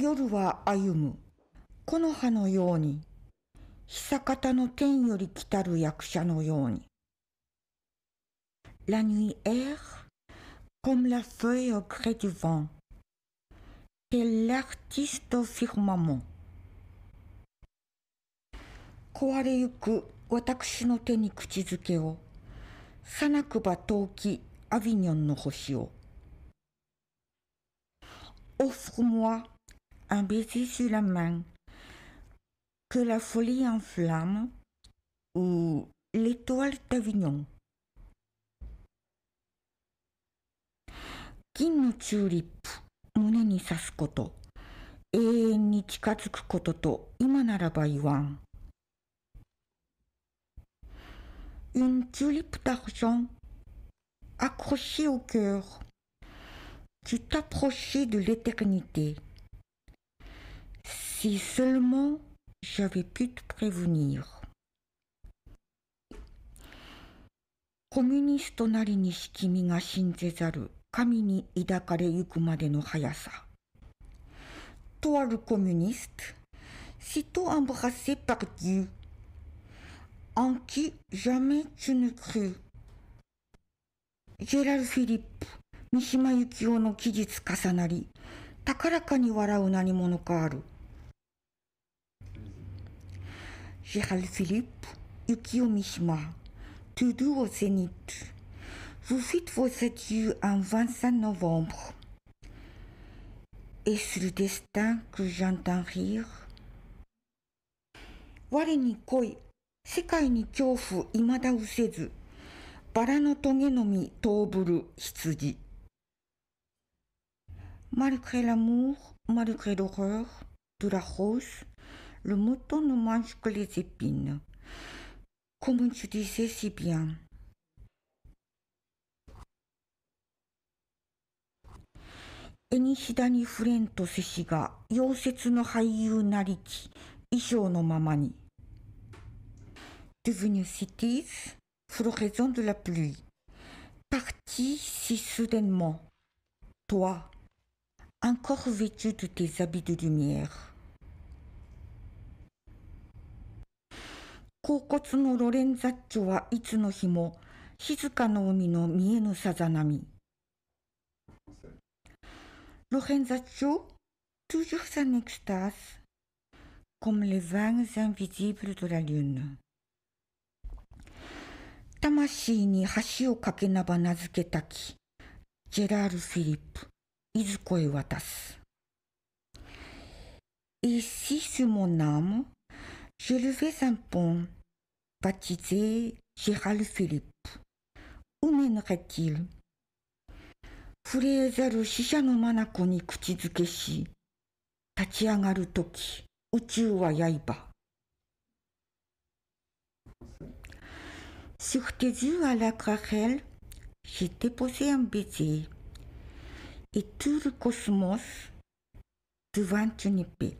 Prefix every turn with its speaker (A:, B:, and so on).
A: 夜は歩む。木の葉のように、久方の天より来たる役者のように。La nuit erre, comme la feuille au gré du vent. Quel l'artiste au firmament. 壊れゆく私の手に口づけを、さなくば遠きアビニョンの星を。Offre-moi un baiser sur la main, que la folie en flamme ou l'étoile d'Avignon. E Une tulipe d'argent accrochée au cœur, tu t'approchais de l'éternité. Si seulement j'avais pu te prévenir. コミュニストなりにし君が信じざる神に抱かれゆくまでの速さ。とあるコミュニスト、sitôt embrassé par Dieu, en qui jamais tu ne c r u ジェラル・フィリップ、三島由紀夫の記述重なり、高らかに笑う何者かある。Gérald Philippe, Yukio Mishima, toujours au Zénith. Vous faites vos études en 25 novembre. Est-ce le destin que j'entends rire no toge ni sekai kyofu imada Malgré l'amour, malgré l'horreur de la rose, le mouton ne mange que les épines. Comme tu disais si bien. »« Devenue cities, floraison de la pluie. Parti si soudainement. Toi, encore vêtu de tes habits de lumière. 甲骨のロレンザッチョはいつの日も静かな海の見えぬさざ波。ロレンザッチョ、toujours en extase, comme l e i b l e s de la 魂に橋をかけなば名付けたき、ジェラール・フィリップ、いずこへ渡す。Ici sur j a l e v s un pont, baptisé Gérald Philippe. Où mènerait-il 触れざる死者の眼に口づけし、立ち上がる時、宇宙は刃。Sur tes yeux à la querelle, j'ai déposé un baiser. Et tout le cosmos devant une épée.